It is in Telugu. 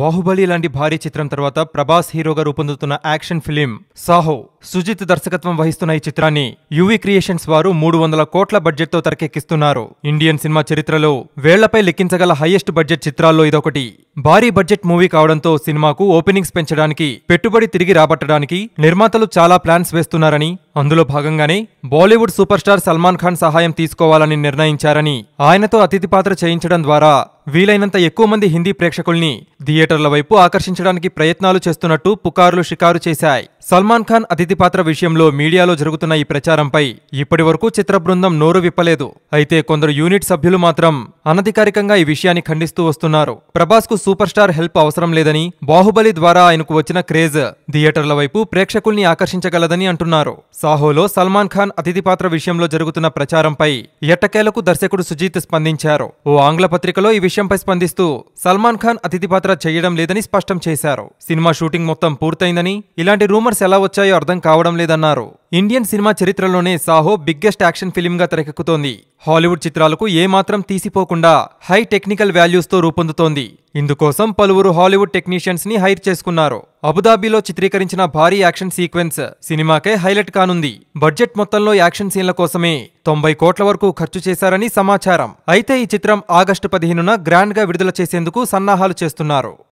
బాహుబలి లాంటి భారీ చిత్రం తర్వాత ప్రభాస్ హీరోగా రూపొందుతున్న యాక్షన్ ఫిలిం సాహో సుజిత్ దర్శకత్వం వహిస్తున్న ఈ చిత్రాన్ని యువీ క్రియేషన్స్ వారు మూడు వందల కోట్ల బడ్జెట్తో తెరకెక్కిస్తున్నారు ఇండియన్ సినిమా చరిత్రలో వేళ్లపై లెక్కించగల హైయెస్ట్ బడ్జెట్ చిత్రాల్లో ఇదొకటి భారీ బడ్జెట్ మూవీ కావడంతో సినిమాకు ఓపెనింగ్స్ పెంచడానికి పెట్టుబడి తిరిగి రాబట్టడానికి నిర్మాతలు చాలా ప్లాన్స్ వేస్తున్నారని అందులో భాగంగానే బాలీవుడ్ సూపర్ స్టార్ సల్మాన్ ఖాన్ సహాయం తీసుకోవాలని నిర్ణయించారని ఆయనతో అతిథి పాత్ర చేయించడం ద్వారా వీలైనంత ఎక్కువ మంది హిందీ ప్రేక్షకుల్ని థియేటర్ల వైపు ఆకర్షించడానికి ప్రయత్నాలు చేస్తున్నట్టు పుకారులు షికారు చేశాయి సల్మాన్ ఖాన్ అతిథి పాత్ర విషయంలో మీడియాలో జరుగుతున్న ఈ ప్రచారంపై ఇప్పటి వరకు చిత్ర బృందం నోరు విప్పలేదు అయితే కొందరు యూనిట్ సభ్యులు మాత్రం అనధికారికంగా ఈ విషయాన్ని ఖండిస్తూ వస్తున్నారు ప్రభాస్కు సూపర్ స్టార్ హెల్ప్ అవసరం లేదని బాహుబలి ద్వారా ఆయనకు వచ్చిన క్రేజ్ థియేటర్ల వైపు ప్రేక్షకుల్ని ఆకర్షించగలదని అంటున్నారు సాహోలో సల్మాన్ ఖాన్ అతిథి పాత్ర విషయంలో జరుగుతున్న ప్రచారంపై ఎట్టకేలకు దర్శకుడు సుజీత్ స్పందించారు ఓ ఆంగ్ల పత్రికలో ఈ విషయంపై స్పందిస్తూ సల్మాన్ ఖాన్ అతిథి పాత్ర చేయడం లేదని స్పష్టం చేశారు సినిమా షూటింగ్ మొత్తం పూర్తయిందని ఇలాంటి రూమర్స్ ఎలా వచ్చాయో అర్థం కావడం లేదన్నారు ఇండియన్ సినిమా చరిత్రలోనే సాహో బిగ్గెస్ట్ యాక్షన్ ఫిలింగా తెరకెక్కుతోంది హాలీవుడ్ చిత్రాలకు ఏమాత్రం తీసిపోకుండా హై టెక్నికల్ వాల్యూస్తో రూపొందుతోంది ఇందుకోసం పలువురు హాలీవుడ్ టెక్నీషియన్స్ ని హైర్ చేసుకున్నారు అబుదాబీలో చిత్రీకరించిన భారీ యాక్షన్ సీక్వెన్స్ సినిమాకే హైలైట్ కానుంది బడ్జెట్ మొత్తంలో యాక్షన్ సీన్ల కోసమే తొంభై కోట్ల వరకు ఖర్చు చేశారని సమాచారం అయితే ఈ చిత్రం ఆగస్టు పదిహేనున గ్రాండ్గా విడుదల చేసేందుకు సన్నాహాలు చేస్తున్నారు